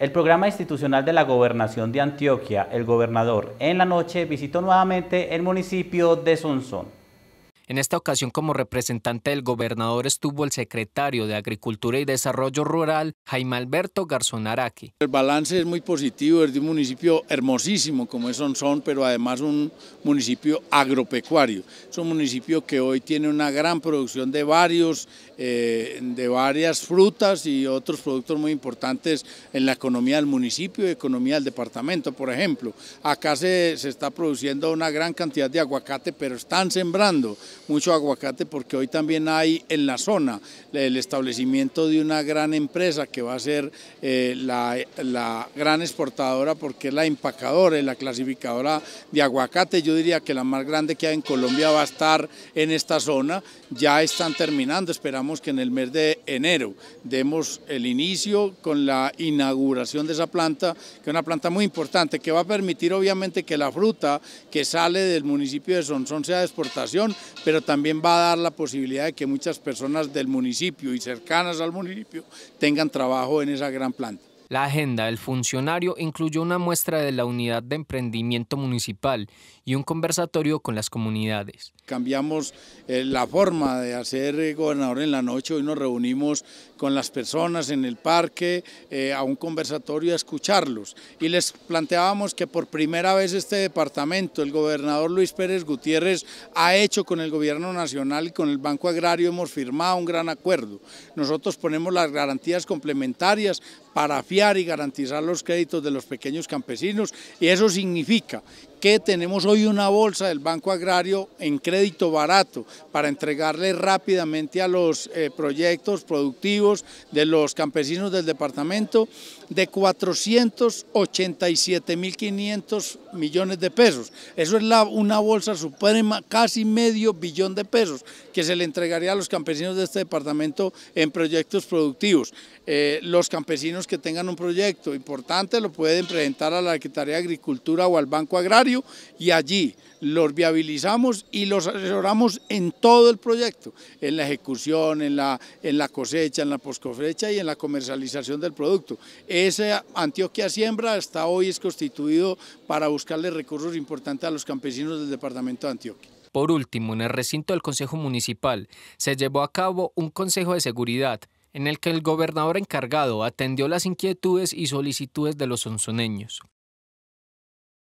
El programa institucional de la gobernación de Antioquia, el gobernador, en la noche visitó nuevamente el municipio de Sonsón. En esta ocasión como representante del gobernador estuvo el secretario de Agricultura y Desarrollo Rural, Jaime Alberto Garzón Araque. El balance es muy positivo, es de un municipio hermosísimo como es Sonsón, pero además un municipio agropecuario. Es un municipio que hoy tiene una gran producción de, varios, eh, de varias frutas y otros productos muy importantes en la economía del municipio y economía del departamento. Por ejemplo, acá se, se está produciendo una gran cantidad de aguacate, pero están sembrando mucho aguacate porque hoy también hay en la zona el establecimiento de una gran empresa que va a ser eh, la, gran exportadora porque es la empacadora la clasificadora de aguacate. Yo diría que la más grande que hay en Colombia va a estar en esta zona. Ya están terminando, esperamos que en el mes de enero demos el inicio con la inauguración de esa planta, que es una planta muy importante que va a permitir obviamente que la fruta que sale del municipio de Sonsón sea de exportación, pero también va a dar la posibilidad de que muchas personas del municipio y cercanas al municipio tengan trabajo en esa gran planta. La agenda del funcionario incluyó una muestra de la unidad de emprendimiento municipal y un conversatorio con las comunidades. Cambiamos eh, la forma de hacer eh, gobernador en la noche, hoy nos reunimos con las personas en el parque eh, a un conversatorio a escucharlos y les planteábamos que por primera vez este departamento, el gobernador Luis Pérez Gutiérrez ha hecho con el gobierno nacional y con el Banco Agrario, hemos firmado un gran acuerdo. Nosotros ponemos las garantías complementarias para fiar y garantizar los créditos de los pequeños campesinos y eso significa que tenemos hoy una bolsa del Banco Agrario en crédito barato para entregarle rápidamente a los eh, proyectos productivos de los campesinos del departamento de 487.500 millones de pesos. Eso es una bolsa suprema, casi medio billón de pesos que se le entregaría a los campesinos de este departamento en proyectos productivos. Eh, los campesinos que tengan un proyecto importante lo pueden presentar a la Secretaría de Agricultura o al Banco Agrario y allí los viabilizamos y los asesoramos en todo el proyecto, en la ejecución, en la, en la cosecha, en la poscosecha y en la comercialización del producto. Ese Antioquia Siembra hasta hoy es constituido para buscarle recursos importantes a los campesinos del departamento de Antioquia. Por último, en el recinto del Consejo Municipal se llevó a cabo un Consejo de Seguridad en el que el gobernador encargado atendió las inquietudes y solicitudes de los sonzoneños.